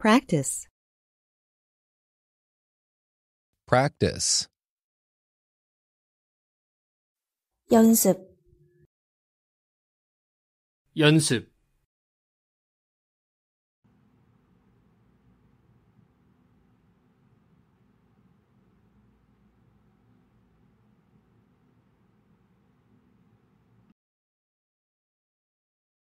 Practice. Practice. 연습 연습